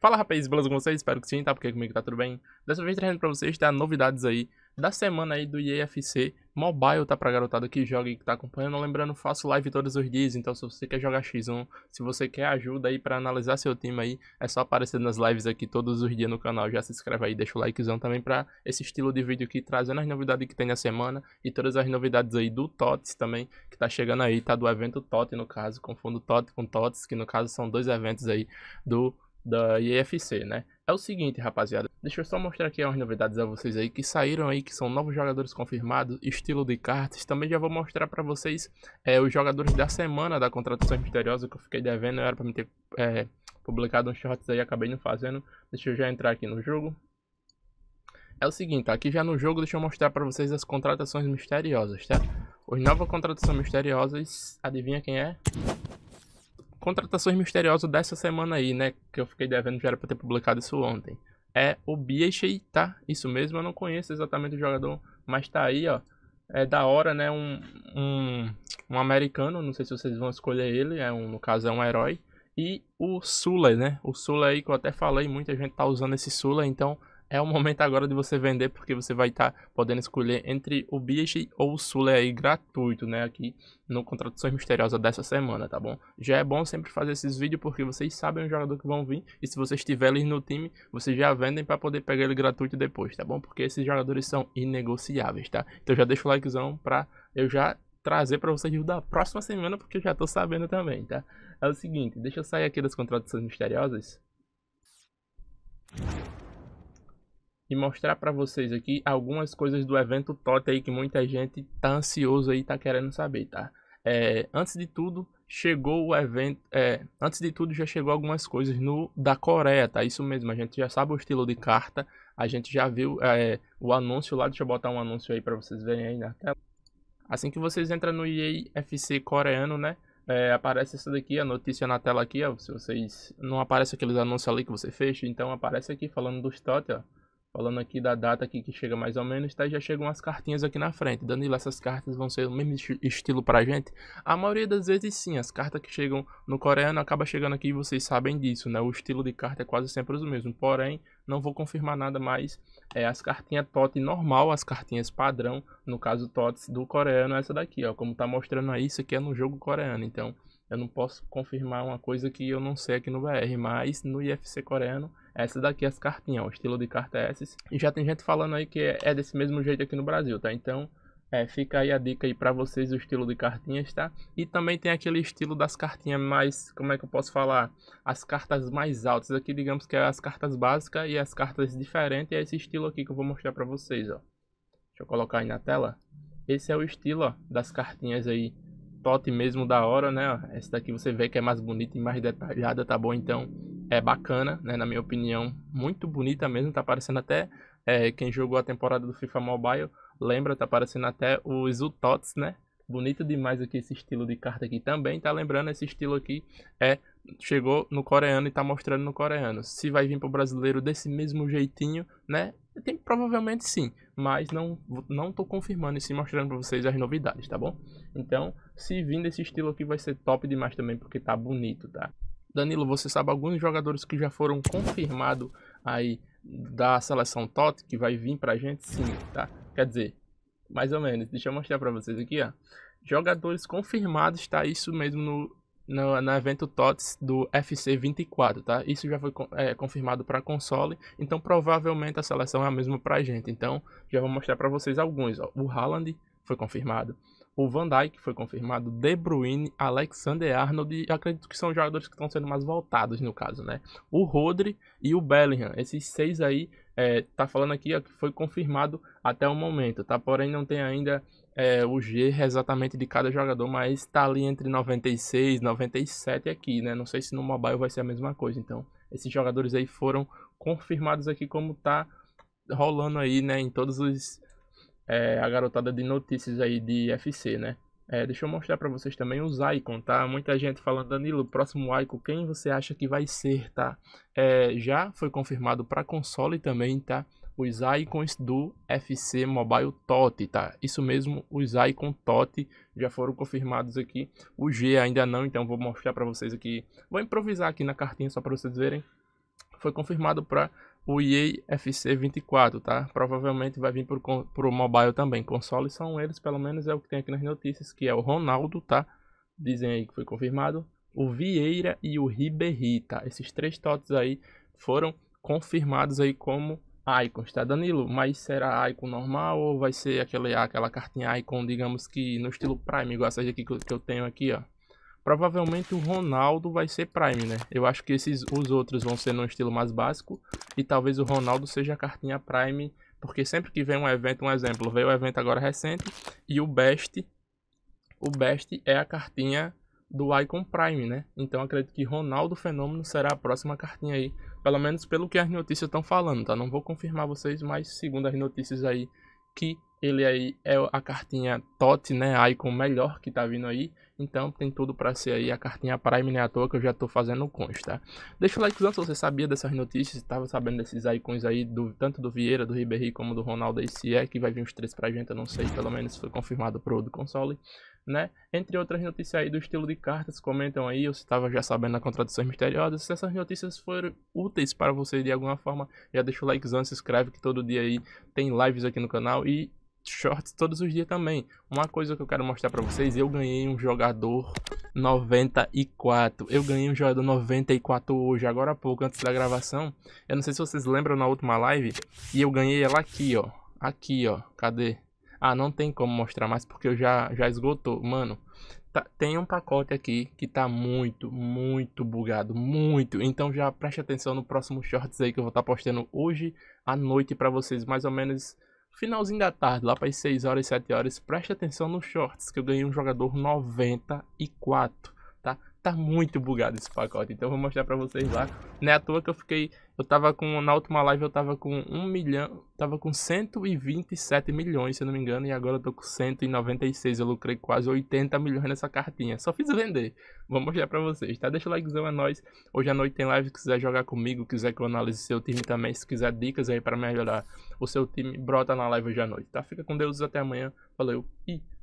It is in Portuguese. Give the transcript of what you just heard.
Fala rapazes, beleza com vocês? Espero que sim, tá? Porque comigo tá tudo bem. Dessa vez trazendo pra vocês, tá? Novidades aí da semana aí do EFC Mobile, tá? Pra garotada que joga e que tá acompanhando. Lembrando, faço live todos os dias, então se você quer jogar X1, se você quer ajuda aí pra analisar seu time aí, é só aparecer nas lives aqui todos os dias no canal. Já se inscreve aí, deixa o likezão também pra esse estilo de vídeo aqui, trazendo as novidades que tem na semana e todas as novidades aí do TOTS também, que tá chegando aí, tá? Do evento TOT, no caso, confundo TOT com TOTS, que no caso são dois eventos aí do da IFC, né? É o seguinte, rapaziada, deixa eu só mostrar aqui umas novidades a vocês aí que saíram aí, que são novos jogadores confirmados, estilo de cartas. Também já vou mostrar para vocês é, os jogadores da semana da contratação misteriosa que eu fiquei devendo, era para me ter é, publicado uns shorts aí, acabei não fazendo. Deixa eu já entrar aqui no jogo. É o seguinte, aqui já no jogo deixa eu mostrar para vocês as contratações misteriosas, tá? Os novas contratações misteriosas, adivinha quem é? contratações misteriosas dessa semana aí, né? Que eu fiquei devendo, já era pra ter publicado isso ontem. É o Biechey, tá? Isso mesmo, eu não conheço exatamente o jogador, mas tá aí, ó. É da hora, né? Um, um, um americano, não sei se vocês vão escolher ele, é um, no caso é um herói. E o Sula, né? O Sula aí que eu até falei, muita gente tá usando esse Sula, então é o momento agora de você vender, porque você vai estar tá podendo escolher entre o Biage ou o Sule aí gratuito, né? Aqui no Contratações Misteriosas dessa semana, tá bom? Já é bom sempre fazer esses vídeos, porque vocês sabem o jogador que vão vir, e se vocês tiverem no time, vocês já vendem para poder pegar ele gratuito depois, tá bom? Porque esses jogadores são inegociáveis, tá? Então já deixa o likezão pra eu já trazer para vocês da próxima semana, porque eu já tô sabendo também, tá? É o seguinte, deixa eu sair aqui das contratações misteriosas e mostrar para vocês aqui algumas coisas do evento TOT aí que muita gente tá ansioso aí, tá querendo saber, tá? É, antes de tudo, chegou o evento, é, antes de tudo já chegou algumas coisas no da Coreia, tá? Isso mesmo, a gente já sabe o estilo de carta, a gente já viu é, o anúncio lá, deixa eu botar um anúncio aí para vocês verem aí na tela. Assim que vocês entram no EA coreano, né? É, aparece isso daqui, a notícia na tela aqui, ó. Se vocês. Não aparece aqueles anúncios ali que você fez, então aparece aqui falando dos TOT, ó. Falando aqui da data aqui que chega mais ou menos, tá? Já chegam as cartinhas aqui na frente. Danilo, essas cartas vão ser o mesmo estilo pra gente? A maioria das vezes sim, as cartas que chegam no coreano acaba chegando aqui e vocês sabem disso, né? O estilo de carta é quase sempre o mesmo. Porém, não vou confirmar nada mais. É, as cartinhas TOT normal, as cartinhas padrão, no caso TOTS do coreano, é essa daqui, ó. Como tá mostrando aí, isso aqui é no jogo coreano, então eu não posso confirmar uma coisa que eu não sei aqui no BR, mas no IFC coreano, essa daqui é as cartinhas, o estilo de carta é esse. E já tem gente falando aí que é desse mesmo jeito aqui no Brasil, tá? Então, é, fica aí a dica aí para vocês o estilo de cartinhas, tá? E também tem aquele estilo das cartinhas mais, como é que eu posso falar? As cartas mais altas aqui, digamos que é as cartas básicas e as cartas diferentes, é esse estilo aqui que eu vou mostrar para vocês, ó. Deixa eu colocar aí na tela. Esse é o estilo ó, das cartinhas aí plot mesmo da hora, né? Essa daqui você vê que é mais bonita e mais detalhada, tá bom? Então é bacana, né? Na minha opinião, muito bonita mesmo. Tá parecendo até é, quem jogou a temporada do FIFA Mobile lembra, tá parecendo até os Utots, né? Bonito demais aqui esse estilo de carta aqui também. Tá lembrando, esse estilo aqui é chegou no coreano e tá mostrando no coreano. Se vai vir pro brasileiro desse mesmo jeitinho, né? Tem, provavelmente sim, mas não não estou confirmando e sim mostrando para vocês as novidades, tá bom? Então, se vir esse estilo aqui vai ser top demais também, porque tá bonito, tá? Danilo, você sabe alguns jogadores que já foram confirmados aí da seleção TOT que vai vir pra gente? Sim, tá? Quer dizer, mais ou menos. Deixa eu mostrar para vocês aqui, ó. Jogadores confirmados, tá? Isso mesmo no no, no evento TOTS do FC24, tá? Isso já foi é, confirmado para console, então provavelmente a seleção é a mesma para gente. Então já vou mostrar para vocês alguns. Ó. O Haaland foi confirmado, o Van Dijk foi confirmado, De Bruyne, Alexander Arnold, e acredito que são jogadores que estão sendo mais voltados no caso, né? O Rodri e o Bellingham, esses seis aí, é, tá falando aqui ó, que foi confirmado até o momento, tá? Porém não tem ainda é, o G é exatamente de cada jogador, mas tá ali entre 96 97 aqui, né? Não sei se no mobile vai ser a mesma coisa. Então, esses jogadores aí foram confirmados aqui como tá rolando aí, né? Em todos os... É, a garotada de notícias aí de FC, né? É, deixa eu mostrar para vocês também os icons, tá? Muita gente falando, Danilo, próximo icon, quem você acha que vai ser, tá? É, já foi confirmado para console também, tá? os icons do FC Mobile TOT, tá? Isso mesmo, os icons TOT já foram confirmados aqui. O G ainda não, então vou mostrar para vocês aqui. Vou improvisar aqui na cartinha só para vocês verem. Foi confirmado para o EA FC 24, tá? Provavelmente vai vir para o mobile também. Consoles são eles, pelo menos é o que tem aqui nas notícias, que é o Ronaldo, tá? Dizem aí que foi confirmado. O Vieira e o Ribéry, tá? Esses três totes aí foram confirmados aí como icons, tá Danilo? Mas será icon normal ou vai ser aquela, aquela cartinha icon, digamos que no estilo Prime, igual essa aqui que eu, que eu tenho aqui, ó? Provavelmente o Ronaldo vai ser Prime, né? Eu acho que esses, os outros vão ser no estilo mais básico e talvez o Ronaldo seja a cartinha Prime, porque sempre que vem um evento, um exemplo, veio o um evento agora recente e o Best, o Best é a cartinha do Icon Prime, né? Então acredito que Ronaldo Fenômeno será a próxima cartinha aí, pelo menos pelo que as notícias estão falando, tá? Não vou confirmar vocês, mas segundo as notícias aí que ele aí é a cartinha TOT, né? A Icon melhor que tá vindo aí. Então tem tudo para ser aí a cartinha Prime, né? À toa que eu já tô fazendo consta. Tá? Deixa o like se você sabia dessas notícias, tava sabendo desses icons aí, do, tanto do Vieira, do Ribéry como do Ronaldo aí, se é que vai vir uns três pra gente, eu não sei, pelo menos foi confirmado pro outro console né? Entre outras notícias aí do estilo de cartas, comentam aí, eu estava já sabendo das contradições misteriosas. Se essas notícias foram úteis para você de alguma forma, já deixa o likezão, se inscreve que todo dia aí tem lives aqui no canal e shorts todos os dias também. Uma coisa que eu quero mostrar para vocês, eu ganhei um jogador 94. Eu ganhei um jogador 94 hoje, agora há pouco, antes da gravação. Eu não sei se vocês lembram na última live, e eu ganhei ela aqui, ó. Aqui, ó. Cadê? Ah, não tem como mostrar mais porque eu já, já esgotou. Mano, tá, tem um pacote aqui que tá muito, muito bugado. Muito. Então já preste atenção no próximo shorts aí que eu vou estar tá postando hoje à noite para vocês. Mais ou menos finalzinho da tarde, lá para as 6 horas, 7 horas. Preste atenção nos shorts que eu ganhei um jogador 94 tá? Tá muito bugado esse pacote, então eu vou mostrar pra vocês lá. Não é à toa que eu fiquei... Eu tava com... Na última live eu tava com 1 milhão... Tava com 127 milhões, se eu não me engano, e agora eu tô com 196. Eu lucrei quase 80 milhões nessa cartinha. Só fiz vender. Vou mostrar pra vocês, tá? Deixa o likezão, é nóis. Hoje à noite tem live, se quiser jogar comigo, quiser que eu analise seu time também, se quiser dicas aí pra melhorar o seu time, brota na live hoje à noite, tá? Fica com Deus, até amanhã. Valeu e...